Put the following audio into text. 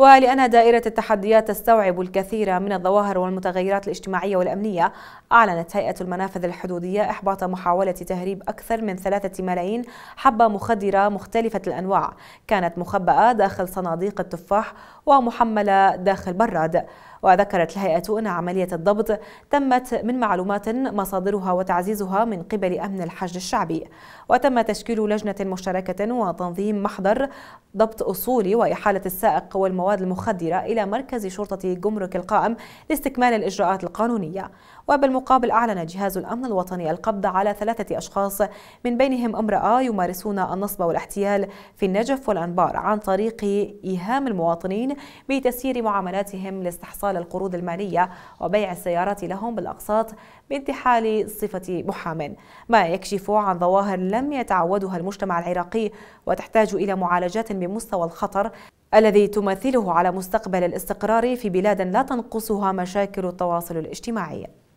ولأن دائرة التحديات تستوعب الكثير من الظواهر والمتغيرات الاجتماعية والأمنية أعلنت هيئة المنافذ الحدودية إحباط محاولة تهريب أكثر من ثلاثة ملايين حبة مخدرة مختلفة الأنواع كانت مخبأة داخل صناديق التفاح ومحملة داخل براد وذكرت الهيئة أن عملية الضبط تمت من معلومات مصادرها وتعزيزها من قبل أمن الحج الشعبي وتم تشكيل لجنة مشتركة وتنظيم محضر ضبط أصولي وإحالة السائق والمواد المخدرة إلى مركز شرطة جمرك القائم لاستكمال الإجراءات القانونية وبالمقابل أعلن جهاز الأمن الوطني القبض على ثلاثة أشخاص من بينهم امرأة يمارسون النصب والاحتيال في النجف والأنبار عن طريق إيهام المواطنين بتسيير معاملاتهم لاستحصال القروض المالية وبيع السيارات لهم بالأقساط بانتحال صفة محام ما يكشف عن ظواهر لم يتعودها المجتمع العراقي وتحتاج إلى معالجات بمستوى الخطر الذي تمثله على مستقبل الاستقرار في بلاد لا تنقصها مشاكل التواصل الاجتماعي